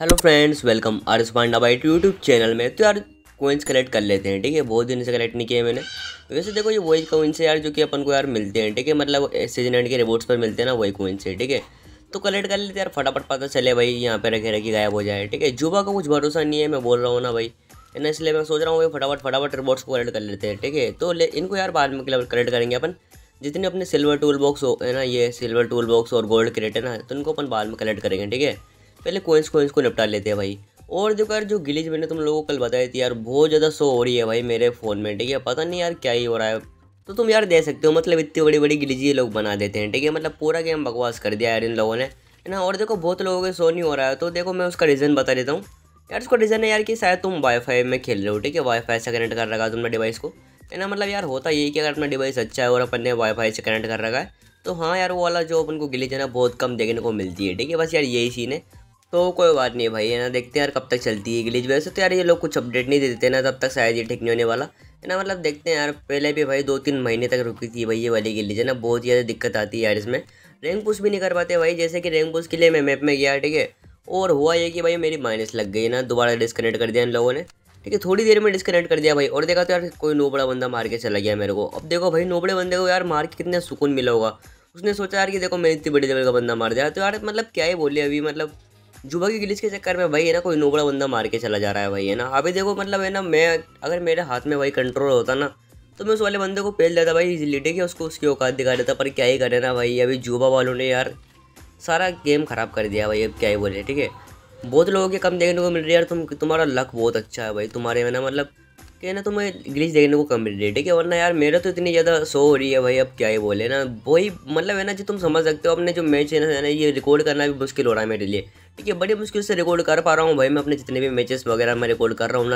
hello friends welcome our Panda Bite YouTube channel में तो यार कोइंस कलेक्ट कर लेते हैं ठीक है बहुत दिन से कलेक्ट नहीं किए मैंने तो वैसे देखो ये वही कोइंस है यार जो कि अपन को यार मिलते हैं ठीक है मतलब सीजन एंड के रिवॉर्ड्स पर मिलते हैं ना वही कोइंस है ठीक है तो कलेक्ट कर लेते हैं यार फटाफट पता चले भाई यहाँ पर रखे रखी गायब हो जाए ठीक है जुबा का कुछ भरोसा नहीं है मैं बोल रहा हूँ ना भाई है ना इसलिए मैं सोच रहा हूँ भाई फटाफट फटाफट रिवॉर्ड्स को कलेक्ट कर लेते हैं ठीक है तो ले इनको यार बाद में कलेक्ट करेंगे अपन जितने अपने सिल्वर टूल बॉक्स हो है ना ये सिल्वर टूल बॉक्स और गोल्ड क्रेट है ना तो इनको अपन बाद में कलेक्ट करेंगे ठीक है पहले कोइंस कोइंस को निपटा लेते हैं भाई और देखो यार जो गिलीज मैंने तुम लोगों को कल बताई थी यार बहुत ज़्यादा शो हो रही है भाई मेरे फ़ोन में ठीक है पता नहीं यार क्या ही हो रहा है तो तुम यार दे सकते हो मतलब इतनी बड़ी बड़ी गिलीज ये लोग बना देते हैं ठीक है मतलब पूरा गेम बकवास कर दिया यार इन लोगों ने है ना और देखो बहुत लोगों के शो नहीं हो रहा है तो देखो मैं उसका रीज़न बता देता हूँ यार उसका रीज़न है यार कि शायद तुम वाईफाई में खेल रहे हो ठीक है वाईफाई से कनेक्ट कर रखा तुमने डिवाइस को है ना मतलब यार होता यही कि अगर अपना डिवाइस अच्छा है और अपन ने वाईफाई से कनेक्ट कर रखा है तो हाँ यार वो वाला जो अपन को गिली जाना बहुत कम देखने को मिलती है ठीक है बस यार यही सीन है तो कोई बात नहीं भाई है ना देखते हैं यार कब तक चलती है गिलीज वैसे तो यार ये लोग कुछ अपडेट नहीं देते ना तब तक शायद ये ठीक नहीं होने वाला है ना मतलब देखते हैं यार पहले भी भाई दो तीन महीने तक रुकी थी भाई ये वाली गिलीज है ना बहुत ज़्यादा दिक्कत आती है यार इसमें रैंक पुश भी नहीं कर पाते भाई जैसे कि रैंक पुश के लिए मैं मैप में गया ठीक है और हुआ ये कि भाई मेरी माइनस लग गई ना दोबारा डिस्कनेक्ट कर दिया इन लोगों ने ठीक है थोड़ी देर में डिस्कनेक्ट कर दिया भाई और देखा तो यार कोई नोबड़ा बंदा मार के चला गया मेरे को अब देखो भाई नोबड़े बंदे को यार मार के कितना सुकून मिला होगा उसने सोचा यार कि देखो मैंने इतनी बड़ी लेवल का बंदा मार दिया तो यार मतलब क्या ही बोले अभी मतलब जुबा की गिलीज के चक्कर में भाई है ना कोई नोबड़ा बंदा मार के चला जा रहा है भाई है ना अभी देखो मतलब है ना मैं अगर मेरे हाथ में भाई कंट्रोल होता ना तो मैं उस वाले बंदे को पेल देता भाई इजीली ठीक है उसको उसकी औकात दिखा देता पर क्या ही करे ना भाई अभी जुबा वालों ने यार सारा गेम ख़राब कर दिया भाई अब क्या ही बोले ठीक है बहुत लोगों के कम देखने को मिल रही है यार तुम तुम्हारा लक बहुत अच्छा है भाई तुम्हारे में ना मतलब कहना ना तुम्हें ग्लिच देखने को कम मिल रही है ठीक है वरना यार मेरा तो इतनी ज़्यादा शो हो रही है भाई अब क्या ही बोले ना वही मतलब है ना जो तुम समझ सकते हो अपने जो मैच है ना ये रिकॉर्ड करना भी मुश्किल हो रहा है मेरे लिए ठीक है बड़ी मुश्किल से रिकॉर्ड कर पा रहा हूँ भाई मैं अपने जितने भी मैचेस वगैरह मैं रिकॉर्ड कर रहा हूँ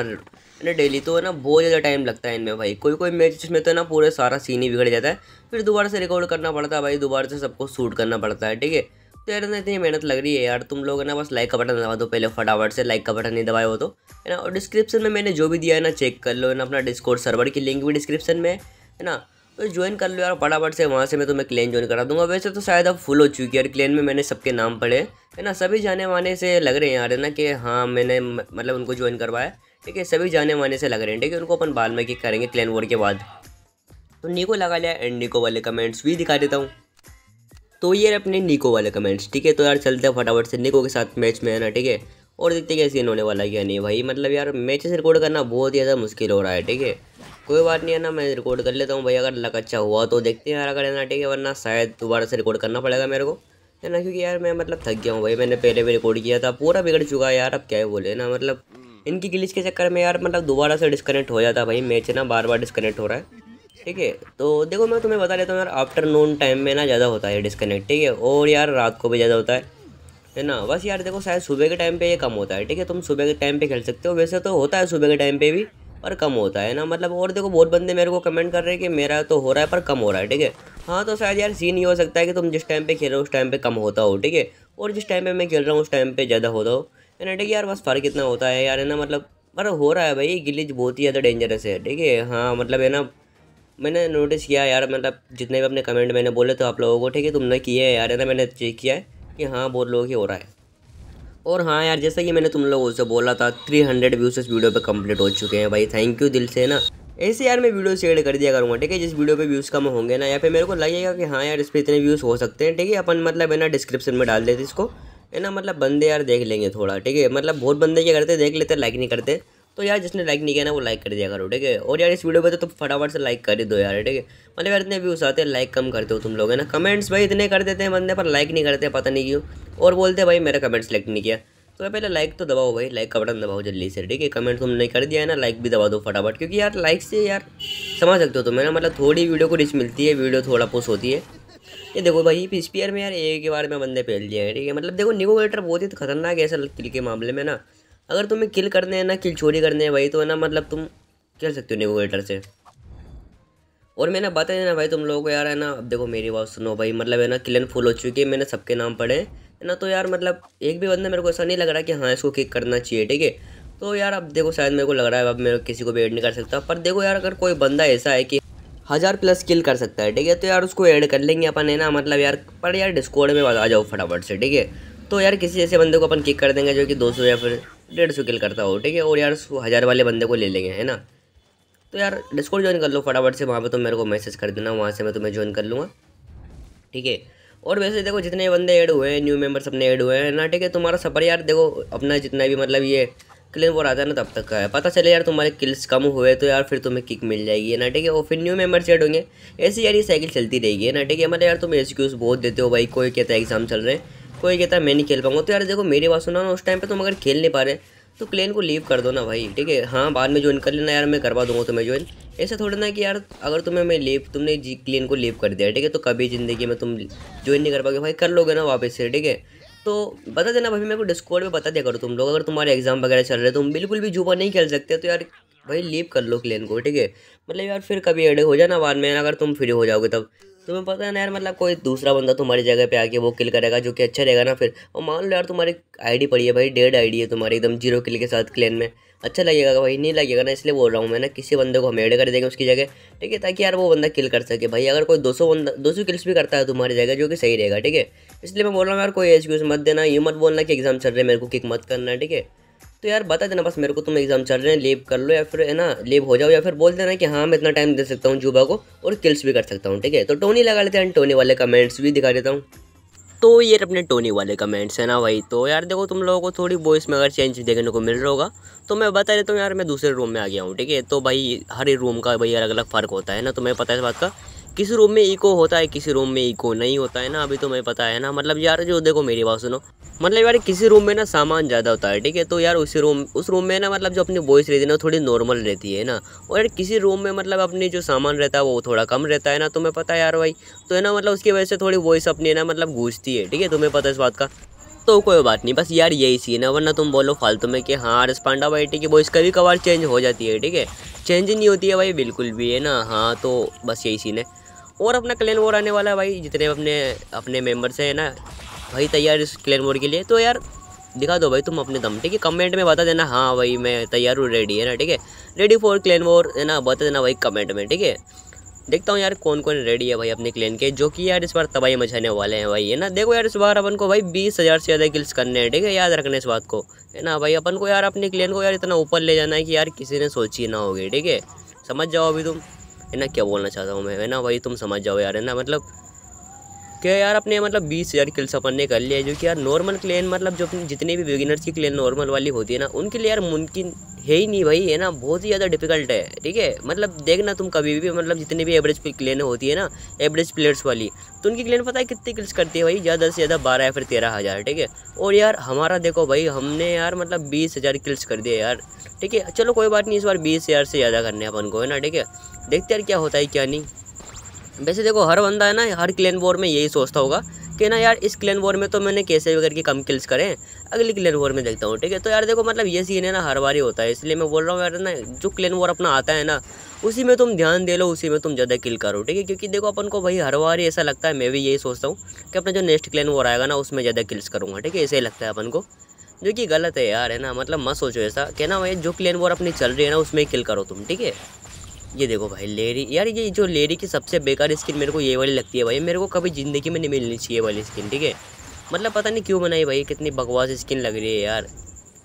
ना डेली तो है ना बहुत ज़्यादा टाइम लगता है इनमें भाई कोई कोई मैचेस में तो ना पूरे सारा सीन ही बिगड़ जाता है फिर दोबारा से रिकॉर्ड करना पड़ता है भाई दोबारा से सबको शूट करना पड़ता है ठीक है तो यार ना इतनी मेहनत लग रही है यार तुम लोग है ना बस लाइक का बटन दबा दो पहले फटाफट से लाइक का बटन नहीं दबाए हो तो है ना और डिस्क्रिप्शन में मैंने जो भी दिया है ना चेक कर लो है ना अपना डिस्कोर्ट सर्वर की लिंक भी डिस्क्रिप्शन में है ना तो ज्वाइन कर लो यार फटाफट से वहाँ से मैं तुम्हें क्लेन ज्वाइन करा दूंगा वैसे तो शायद अब फुल हो चुकी है क्लेन में मैंने सबके नाम पढ़े है ना सभी जाने वाने से लग रहे हैं यार है ना कि हाँ मैंने मतलब उनको ज्वाइन करवाया ठीक है सभी जाने वाने से लग रहे हैं ठीक है उनको अपन बाल में किक करेंगे क्लेन वोड के बाद तो निको लगा लिया एंड निको वाले कमेंट्स भी दिखा देता हूँ तो ये अपने निको वाले कमेंट्स ठीक है तो यार चलते हैं फटाफट से निको के साथ मैच में है ना ठीक है और देखते हैं कैसे सीन होने वाला क्या नहीं भाई मतलब यार मैचेस रिकॉर्ड करना बहुत ही ज़्यादा मुश्किल हो रहा है ठीक है कोई बात नहीं है ना मैं रिकॉर्ड कर लेता हूँ भाई अगर लक अच्छा हुआ तो देखते हैं यार अगर है ना ठीक है वरना शायद दोबारा से रिकॉर्ड करना पड़ेगा मेरे को है ना क्योंकि यार मैं मतलब थक गया हूँ भाई मैंने पहले भी रिकॉर्ड किया था पूरा बिगड़ चुका है यार अब क्या बोले ना मतलब इनकी गिलीच के चक्कर में यार मतलब दोबारा से डिस्कनेक्ट हो जाता भाई मैच ना बार बार डिस्कनेक्ट हो रहा है ठीक है तो देखो मैं तुम्हें बता देता हूँ यार आफ्टरनून टाइम में ना ज़्यादा होता है डिस्कनेक्ट ठीक है और यार रात को भी ज़्यादा होता है है ना बस यार देखो शायद सुबह के टाइम पे ये कम होता है ठीक है तुम सुबह के टाइम पे खेल सकते हो वैसे तो होता है सुबह के टाइम पे भी पर कम होता है ना मतलब और देखो बहुत बंदे मेरे को कमेंट कर रहे हैं कि मेरा तो हो रहा है पर कम हो रहा है ठीक है हाँ तो शायद यार सीन ये हो सकता है कि तुम जिस टाइम पे खेल रहे हो उस टाइम पे कम होता हो ठीक है और जिस टाइम पे मैं खेल रहा हूँ उस टाइम पे ज़्यादा होता हो है ना ठीक है यार बस फ़र्क इतना होता है यार है ना मतलब पर हो रहा है भाई गिलीज बहुत ही ज़्यादा डेंजरस है ठीक है हाँ मतलब है ना मैंने नोटिस किया यार मतलब जितने भी अपने कमेंट मैंने बोले तो आप लोगों को ठीक है तुमने किया है यार है ना मैंने चेक किया है कि हाँ बहुत लोगों की हो रहा है और हाँ यार जैसा कि मैंने तुम लोगों से बोला था 300 व्यूज इस वीडियो पे कंप्लीट हो चुके हैं भाई थैंक यू दिल से ना ऐसे यार मैं वीडियो शेयर कर दिया करूँगा ठीक है जिस वीडियो पे व्यूज़ कम होंगे ना या फिर मेरे को लगेगा कि हाँ यार इस पर इतने व्यूज़ हो सकते हैं ठीक है अपन मतलब है ना डिस्क्रिप्शन में डाल देते इसको है ना मतलब बंदे यार देख लेंगे थोड़ा ठीक है मतलब बहुत बंदे क्या करते देख लेते लाइक नहीं करते तो यार जिसने लाइक नहीं किया ना वो लाइक कर दिया करो ठीक है और यार इस वीडियो पे तो फटाफट से लाइक कर ही दो यार ठीक है मतलब यार इतने व्यूज आते हैं लाइक कम करते हो तुम लोग है ना कमेंट्स भाई इतने कर देते हैं बंदे पर लाइक नहीं करते पता नहीं क्यों और बोलते भाई मेरा कमेंट सेलेक्ट नहीं किया तो पहले लाइक तो दबाओ भाई लाइक का बटन दबाओ जल्दी से ठीक है कमेंट तुमने कर दिया है ना लाइक भी दबा दो फटाफट क्योंकि यार लाइक से यार समझ सकते हो तुम्हें ना मतलब थोड़ी वीडियो को रिच मिलती है वीडियो थोड़ा पोस्ट होती है ये देखो भाई स्पीयर में यार एक ही बार में बंदे फैल दिए हैं ठीक है मतलब देखो निगोवेटर बहुत ही खतरनाक है ऐसा तिल के मामले में ना अगर तुम्हें किल करने हैं ना किल चोरी करने हैं भाई तो है ना मतलब तुम खेल सकते हो नेगोरेटर से और मैंने बता देना भाई तुम लोगों को यार है ना अब देखो मेरी बात सुनो भाई मतलब है ना किलन फुल हो चुकी है मैंने सबके नाम पढ़े है ना तो यार मतलब एक भी बंदा मेरे को ऐसा नहीं लग रहा कि हाँ इसको किक करना चाहिए ठीक है तो यार अब देखो शायद मेरे को लग रहा है अब मैं किसी को भी ऐड नहीं कर सकता पर देखो यार अगर कोई बंदा ऐसा है कि हज़ार प्लस किल कर सकता है ठीक है तो यार उसको ऐड कर लेंगे अपन है ना मतलब यार पर यार डिस्कोड में आ जाओ फटाफट से ठीक है तो यार किसी ऐसे बंदे को अपन किक कर देंगे जो कि दो या फिर डेढ़ सौ किल करता हो ठीक है और यार हज़ार वाले बंदे को ले लेंगे है ना तो यार डिस्कॉर्ड ज्वाइन कर लो फटाफट से वहाँ पे तुम मेरे को मैसेज कर देना वहाँ से मैं तुम्हें ज्वाइन कर लूँगा ठीक है और वैसे देखो जितने बंदे ऐड हुए हैं न्यू मेम्बर अपने ऐड हुए हैं ना ठीक है तुम्हारा सफ़र यार देखो अपना जितना भी मतलब ये क्लिन वो आता है ना तब तक का है पता चले यार तुम्हारे किल्स कम हुए तो यार फिर तुम्हें किक मिल जाएगी ना ठीक है और फिर न्यू मेम्बर्स ऐड होंगे ऐसी यार ये साइकिल चलती रहेगी ना ठीक है मतलब यार तुम एक्सक्यूज़ बहुत देते हो भाई कोई कहता है एग्ज़ाम चल रहे हैं कोई कहता है मैं नहीं खेल पाऊंगा तो यार देखो मेरी बात सुना ना उस टाइम पर तुम अगर खेल नहीं पा रहे तो क्लेन को लीव कर दो ना भाई ठीक है हाँ बाद में ज्वाइन कर लेना यार मैं करवा दूंगा तुम्हें ज्वाइन ऐसा थोड़ा ना कि यार अगर तुम्हें मैं लीव तुमने क्लेन को लीव कर दिया ठीक है तो कभी ज़िंदगी में तुम ज्वाइन नहीं कर पाओगे भाई कर लोगे ना वापस से ठीक है तो बता देना भाई मेरे को डिस्कॉर्ड में बता दिया करो तुम लोग अगर तुम्हारे एग्जाम वगैरह चल रहे तुम बिल्कुल भी जुबा नहीं खेल सकते तो यार भाई लीव कर लो क्लेन को ठीक है मतलब यार फिर कभी एड हो जाना बाद में अगर तुम फ्री हो जाओगे तब तुम्हें पता है ना यार मतलब कोई दूसरा बंदा तुम्हारी जगह पे आके वो किल करेगा जो कि अच्छा रहेगा ना फिर और मान लो यार तुम्हारी आईडी पड़ी है भाई डेड आईडी है तुम्हारी एकदम जीरो किल के साथ क्लेन में अच्छा लगेगा भाई नहीं लगेगा ना इसलिए बोल रहा हूँ मैं ना किसी बंदे को हम एड कर देंगे उसकी जगह ठीक है ताकि यार वो बंदा किल कर सके भाई अगर कोई 200 बंदा 200 किल्स भी करता है तुम्हारी जगह जो कि सही रहेगा ठीक है इसलिए मैं बोल रहा हूँ यार कोई एक्सक्यूज मत देना ये मत बोलना कि एग्जाम चल रहे मेरे को किक मत करना ठीक है तो यार बता देना बस मेरे को तुम एग्जाम चल रहे हैं लेब कर लो या फिर है ना लेब हो जाओ या फिर बोल देना कि हाँ मैं इतना टाइम दे सकता हूँ जुबा को और किल्स भी कर सकता हूँ ठीक है तो टोनी लगा लेते हैं टोनी वाले कमेंट्स भी दिखा देता हूँ तो ये अपने टोनी वाले कमेंट्स हैं ना भाई तो यार देखो तुम लोगों को थोड़ी वॉइस में अगर चेंज देखने को मिल रहा होगा तो मैं बता देता हूँ यार मैं दूसरे रूम में आ गया हूँ ठीक है तो भाई हर रूम का भाई अलग अलग फ़र्क होता है ना तो मैं पता है इस बात का किसी रूम में इको होता है किसी रूम में इको नहीं होता है ना अभी तो मैं पता है ना मतलब यार जो देखो मेरी बात सुनो मतलब यार किसी रूम में ना सामान ज़्यादा होता है ठीक है तो यार उसी रूम उस रूम में ना मतलब जो अपनी वॉइस रहती है ना थोड़ी नॉर्मल रहती है ना और यार किसी रूम में मतलब अपनी जो सामान रहता है वो थोड़ा कम रहता है ना तुम्हें पता है यार भाई तो है ना मतलब उसकी वजह से थोड़ी वॉइस अपनी है ना मतलब गूंजती है ठीक है तुम्हें पता है इस बात का तो कोई बात नहीं बस यार यही सीन है वरना तुम बोलो फालतू में कि हाँ आर पांडा भाई ठीक है वॉइस कभी कभार चेंज हो जाती है ठीक है चेंज नहीं होती है भाई बिल्कुल भी है ना हाँ तो बस यही सीन है और अपना क्लैन वॉर आने वाला है भाई जितने अपने अपने मेम्बर्स हैं ना भाई तैयार इस क्लैन वॉर के लिए तो यार दिखा दो भाई तुम अपने दम ठीक है कमेंट में बता देना हाँ भाई मैं तैयार हूँ रेडी है ना ठीक है रेडी फॉर क्लैन वॉर है ना बता देना भाई कमेंट में ठीक है देखता हूँ यार कौन कौन रेडी है भाई अपने क्लेन के जो कि यार इस बार तबाही मचाने वाले हैं भाई है ना देखो यार इस बार अपन को भाई बीस हज़ार से ज़्यादा किल्स करने हैं ठीक है याद रखना इस बात को है ना भाई अपन को यार अपने क्लेन को यार इतना ऊपर ले जाना है कि यार किसी ने सोची ना होगी ठीक है समझ जाओ अभी तुम है ना क्या बोलना चाहता हूँ मैं है ना भाई तुम समझ जाओ यार है ना मतलब क्या यार अपने मतलब बीस हज़ार किल्स अपन ने कर लिया जो कि यार नॉर्मल क्लेन मतलब जो अपनी जितने भी बिगिनर्स की क्लेन नॉर्मल वाली होती है ना उनके लिए यार मुमकिन है ही नहीं भाई है ना बहुत ही ज़्यादा डिफिकल्ट है ठीक है मतलब देखना तुम कभी भी मतलब जितने भी एवरेज क्लेन होती है ना एवरेज प्लेयर्स वाली तो उनकी क्लेन पता है कितनी किल्स करती है भाई ज़्यादा से ज़्यादा बारह या फिर तेरह हज़ार ठीक है और यार हमारा देखो भाई हमने यार मतलब बीस हज़ार किल्स कर दिए यार ठीक है चलो कोई बात नहीं इस बार बीस हज़ार से ज़्यादा करने अपन को है ना ठीक है देखते यार क्या होता है क्या नहीं वैसे देखो हर बंदा है ना हर क्लैन वॉर में यही सोचता होगा कि ना यार इस क्लैन वॉर में तो मैंने कैसे भी करके कम किल्स करें अगली क्लैन वॉर में देखता हूँ ठीक है तो यार देखो मतलब ये सीन है ना हर बार ही होता है इसलिए मैं बोल रहा हूँ यार ना जो क्लैन वॉर अपना आता है ना उसी में तुम ध्यान दे लो उसी में तुम ज़्यादा किल करो ठीक है क्योंकि देखो अपन को भाई हर बार ही ऐसा लगता है मैं भी यही सोचता हूँ कि अपना जो नेक्स्ट क्लैन वॉर आएगा ना उसमें ज़्यादा किल्स करूँगा ठीक है ऐसे ही लगता है अपन को जो कि गलत है यार है ना मतलब मत सोचो ऐसा कहना भाई जो क्लैन वॉर अपनी चल रही है ना उसमें किल करो तुम ठीक है ये देखो भाई लेरी यार ये जो लेरी की सबसे बेकार स्किन मेरे को ये वाली लगती है भाई मेरे को कभी ज़िंदगी में नहीं मिलनी चाहिए वाली स्किन ठीक है मतलब पता नहीं क्यों बनाई भाई कितनी बकवास स्किन लग रही है यार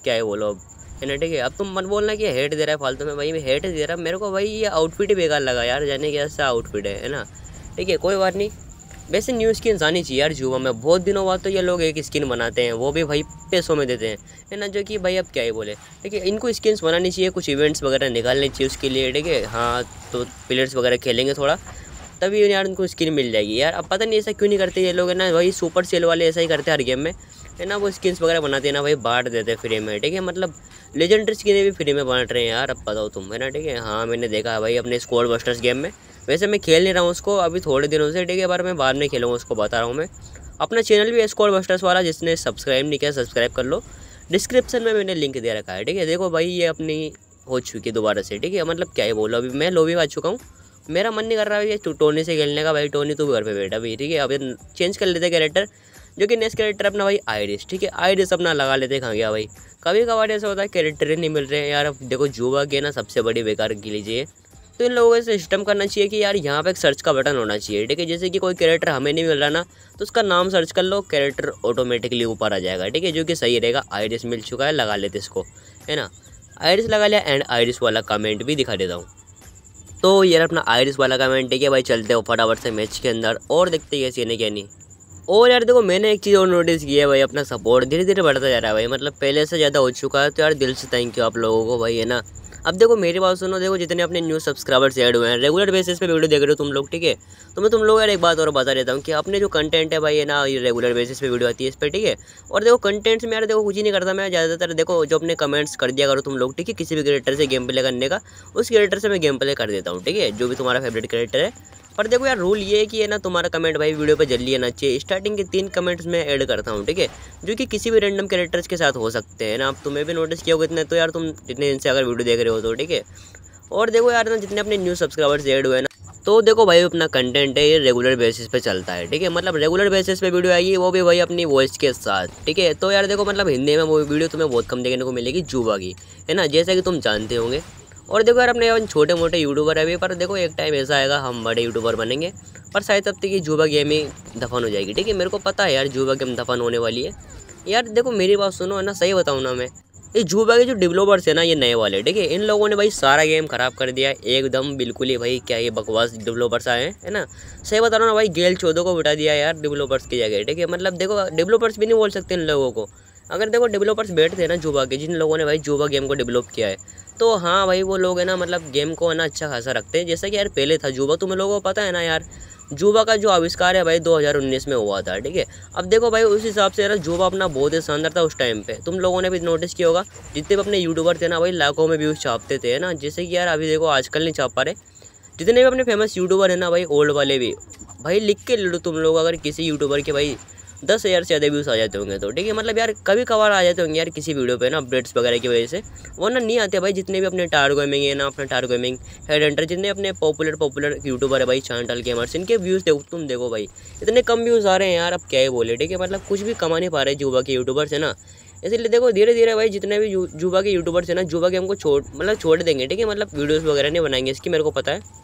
क्या है बोलो अब है ना ठीक है अब तुम तो मन बोलना कि हेट दे रहा है फालतू में भाई मैं हेट दे रहा मेरे को भाई ये आउटफिट ही बेकार लगा यार जाने ऐसा आउटफिट है ना ठीक है कोई बात नहीं वैसे न्यू स्किन आनी चाहिए यार जुआ में बहुत दिनों बाद तो ये लोग एक स्किन बनाते हैं वो भी भाई पैसों में देते हैं है ना जो कि भाई अब क्या ही बोले ठीक है इनको स्किन्स बनानी चाहिए कुछ इवेंट्स वगैरह निकालने चाहिए उसके लिए ठीक है हाँ तो प्लेयर्स वगैरह खेलेंगे थोड़ा तभी यार उनको स्किन मिल जाएगी यार अब पता नहीं ऐसा क्यों नहीं करते ये लोग है ना वही सुपर सेल वाले ऐसा ही करते हर गेम में है ना वो स्किन्स वगैरह बनाते हैं ना भाई बांट देते हैं फ्री में ठीक है मतलब लेजेंडरी स्किनें भी फ्री में बांट रहे हैं यार अब बताओ तुम है ना ठीक है हाँ मैंने देखा है भाई अपने स्कोर बस्टर्स गेम में वैसे मैं खेल नहीं रहा हूँ उसको अभी थोड़े दिनों से ठीक है पर मैं बाद में खेलूँगा उसको बता रहा हूँ मैं अपना चैनल भी स्कॉल मास्टर्स वाला जिसने सब्सक्राइब नहीं किया सब्सक्राइब कर लो डिस्क्रिप्शन में मैंने लिंक दे रखा है ठीक है देखो भाई ये अपनी हो चुकी है दोबारा से ठीक है मतलब क्या ही बोलो अभी मैं लोबी आ चुका हूँ मेरा मन नहीं कर रहा है टोनी से खेलने का भाई टोनी तू घर पे बैठा भाई ठीक है अभी चेंज कर लेते कैरेक्टर जो कि नेक्स्ट कैरेक्टर अपना भाई आयरिस ठीक है आयरिस अपना लगा लेते खा गया भाई कभी कभार ऐसा होता है कैरेक्टर ही नहीं मिल रहे हैं यार देखो जुआ के ना सबसे बड़ी बेकार की लीजिए तो इन लोगों से सिस्टम करना चाहिए कि यार यहाँ पे एक सर्च का बटन होना चाहिए ठीक है जैसे कि कोई कैरेक्टर हमें नहीं मिल रहा ना तो उसका नाम सर्च कर लो कैरेक्टर ऑटोमेटिकली ऊपर आ जाएगा ठीक है जो कि सही रहेगा आयरिस मिल चुका है लगा लेते इसको है ना आयरिस लगा लिया एंड आयरिस वाला कमेंट भी दिखा देता हूँ तो यार अपना आयरिस वाला कमेंट ठीक है भाई चलते हो फटाफट से मैच के अंदर और देखते हैं सीने क्या नहीं और यार देखो मैंने एक चीज़ और नोटिस की है भाई अपना सपोर्ट धीरे धीरे बढ़ता जा रहा है भाई मतलब पहले से ज़्यादा हो चुका है तो यार दिल से थैंक यू आप लोगों को भाई है ना अब देखो मेरी बात सुनो देखो जितने अपने न्यू सब्सक्राइबर्स ऐड हुए हैं रेगुलर बेसिस पे वीडियो देख रहे हो तुम लोग ठीक है तो मैं तुम लोग यार एक बात और बता देता हूँ कि अपने जो कंटेंट है भाई है ना ये रेगुलर बेसिस पे वीडियो आती है इस पर ठीक है और देखो कंटेंट्स में यार देखो कुछ ही नहीं करता मैं ज़्यादातर देखो जो अपने कमेंट्स कर दिया करो तुम लोग ठीक है किसी भी करेक्टर से गेम प्ले करने का उस करेक्टर से मैं गेम प्ले कर देता हूँ ठीक है जो भी तुम्हारा फेवरेट करेक्टर है पर देखो यार रूल ये है कि है ना तुम्हारा कमेंट भाई वीडियो पर जल्दी आना चाहिए स्टार्टिंग के तीन कमेंट्स मैं ऐड करता हूँ ठीक है जो कि किसी भी रैंडम कैरेक्टर्स के साथ हो सकते हैं ना आप तुम्हें भी नोटिस किया होगा इतने तो यार तुम इतने दिन से अगर वीडियो देख रहे हो हो तो ठीक है और देखो यार ना जितने अपने न्यू सब्सक्राइबर्स एड हुए ना तो देखो भाई अपना कंटेंट है ये रेगुलर बेसिस पे चलता है ठीक है मतलब रेगुलर बेसिस पे वीडियो आएगी वो भी भाई अपनी वॉइस के साथ ठीक है तो यार देखो मतलब हिंदी में वो वीडियो तुम्हें बहुत कम देखने को मिलेगी जुबा की है ना जैसा कि तुम जानते होंगे और देखो यार अपने छोटे मोटे यूट्यूबर भी पर देखो एक टाइम ऐसा आएगा हम बड़े यूट्यूबर बनेंगे पर शायद तब तक ये जुबा गेम ही दफन हो जाएगी ठीक है मेरे को पता है यार जुबा गेम दफन होने वाली है यार देखो मेरी बात सुनो है ना सही बताऊँ ना मैं ये जूबा के जो डेवलपर्स है ना ये नए वाले ठीक है इन लोगों ने भाई सारा गेम ख़राब कर दिया एकदम बिल्कुल ही भाई क्या ये बकवास डेवलपर्स आए हैं है ना सही बता रहा हूँ ना भाई गेल चौदह को बिठा दिया यार डेवलपर्स की जगह ठीक है मतलब देखो डेवलपर्स भी नहीं बोल सकते इन लोगों को अगर देखो डेवलपर्स बैठते हैं ना जूबा के जिन लोगों ने भाई जूबा गेम को डेवलप किया है तो हाँ भाई वो लोग है ना मतलब गेम को है ना अच्छा खासा रखते हैं जैसा कि यार पहले था जूबा तुम्हें लोगों को पता है ना यार जूबा का जो आविष्कार है भाई 2019 में हुआ था ठीक है अब देखो भाई उस हिसाब से ना जूबा अपना बहुत ही शानदार था उस टाइम पे तुम लोगों ने भी नोटिस किया होगा जितने भी अपने यूट्यूबर थे ना भाई लाखों में व्यूज़ छापते थे ना जैसे कि यार अभी देखो आजकल नहीं छाप पा रहे जितने भी अपने फेमस यूट्यूबर हैं ना भाई ओल्ड वाले भी भाई लिख के ले लो तुम लोग अगर किसी यूट्यूबर के भाई दस हज़ार से ज़्यादा व्यूज़ आ जाते होंगे तो ठीक है मतलब यार कभी कभार आ जाते होंगे यार किसी वीडियो पे ना अपडेट्स वगैरह की वजह से वरना नहीं आते भाई जितने भी अपने टार गेमिंग है ना अपने टार गेमिंग हेड एंटर जितने अपने पॉपुलर पॉपुलर यूट्यूबर है भाई चैनल गेमर्स इनके व्यूज़ देखो तुम देखो भाई इतने कम व्यूज़ आ रहे हैं यार अब क्या ही बोले ठीक है मतलब कुछ भी कमा नहीं पा रहे जुबा के यूट्यूबर्स है ना इसलिए देखो धीरे धीरे भाई जितने भी जुबा के यूट्यूबर्स है ना जुबा के हमको छोड़ मतलब छोड़ देंगे ठीक है मतलब वीडियोज़ वगैरह नहीं बनाएंगे इसकी मेरे को पता है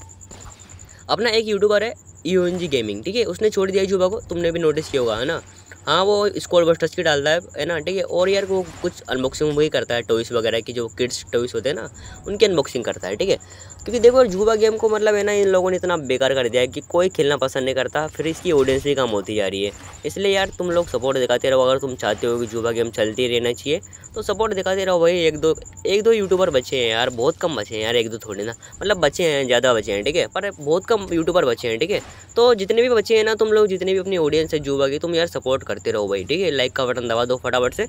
अपना एक यूट्यूबर है ई e गेमिंग ठीक है उसने छोड़ दिया जुबा को तुमने भी नोटिस किया होगा है ना हाँ वो स्कोर बस्टर्स की डालता है है ना ठीक है और यार वो कुछ अनबॉक्सिंग भी करता है टॉयस वगैरह की जो किड्स टॉयस होते हैं ना उनकी अनबॉक्सिंग करता है ठीक है क्योंकि देखो यार जुबा गेम को मतलब है ना इन लोगों ने इतना बेकार कर दिया है कि कोई खेलना पसंद नहीं करता फिर इसकी ऑडियंस भी कम होती जा रही है इसलिए यार तुम लोग सपोर्ट दिखाते रहो अगर तुम चाहते हो कि जुबा गेम चलती रहना चाहिए तो सपोर्ट दिखाते रहो भाई एक दो एक दो यूट्यूबर बचे हैं यार बहुत कम बचे हैं यार एक दो थोड़े ना मतलब बचे हैं ज़्यादा बचे हैं ठीक है पर बहुत कम यूट्यूबर बचे हैं ठीक है तो जितने भी बचे हैं ना तुम लोग जितने भी अपनी ऑडियंस है जुबा की तुम यार सपोर्ट करते रहो भाई ठीक है लाइक का बटन दबा दो फटाफट से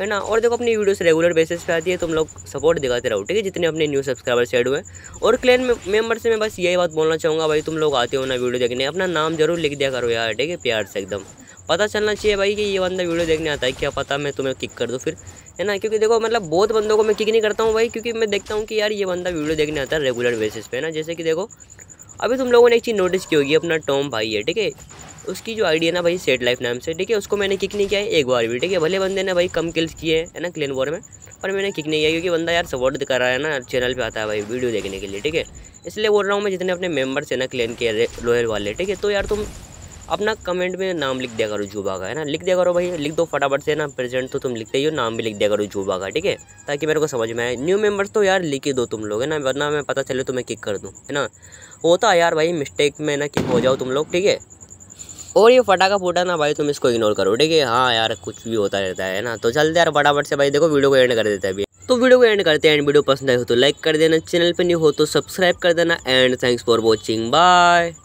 है ना और देखो अपनी वीडियोस रेगुलर बेसिस पे आती है तुम लोग सपोर्ट दिखाते रहो ठीक है जितने अपने न्यू सब्सक्राइबर्स ऐड हुए और क्लैन मेम्बर से मैं बस यही बात बोलना चाहूँगा भाई तुम लोग आते हो ना वीडियो देखने अपना नाम जरूर लिख दिया करो यार ठीक है प्यार से एकदम पता चलना चाहिए भाई कि ये बंदा वीडियो देखने आता है क्या पता मैं तुम्हें किक कर दूँ फिर है ना क्योंकि देखो मतलब बहुत बंदों को मैं किक नहीं करता हूँ भाई क्योंकि मैं देखता हूँ कि यार ये बंदा वीडियो देखने आता है रेगुलर बेसिस पे ना जैसे कि देखो अभी तुम लोगों ने एक चीज़ नोटिस की होगी अपना टॉम भाई है ठीक है उसकी जो आइडिया ना भाई सेट लाइफ नाम से ठीक है उसको मैंने किक नहीं किया है एक बार भी ठीक है भले बंदे ने भाई कम किल्स किए है ना क्लिन वॉर में पर मैंने किक नहीं किया क्योंकि बंदा यार सपोर्ट कर रहा है ना चैनल पे आता है भाई वीडियो देखने के लिए ठीक है इसलिए बोल रहा हूँ मैं जितने अपने मेम्बर्स हैं ना क्लेन के लोयल वाले ठीक है तो यार तुम अपना कमेंट में नाम लिख दिया करो जूबा का है ना लिख दिया करो भाई लिख दो फटाफट से ना प्रेजेंट तो तुम लिखते ही हो नाम भी लिख दिया करो जूबा का ठीक है ताकि मेरे को समझ में आए न्यू मेम्बर्स तो यार लिख ही दो तुम लोग है ना वरना मैं पता चले तो मैं किक कर दूँ है ना होता है यार भाई मिस्टेक में ना किक हो जाओ तुम लोग ठीक है और ये फटाका फूटा ना भाई तुम इसको इग्नोर करो ठीक है हाँ यार कुछ भी होता रहता है ना तो चलते यार फटाफट से भाई देखो वीडियो को एंड कर देते हैं अभी तो वीडियो को एंड करते हैं एंड वीडियो पसंद आए हो तो लाइक कर देना चैनल पे नहीं हो तो सब्सक्राइब कर देना and thanks for watching bye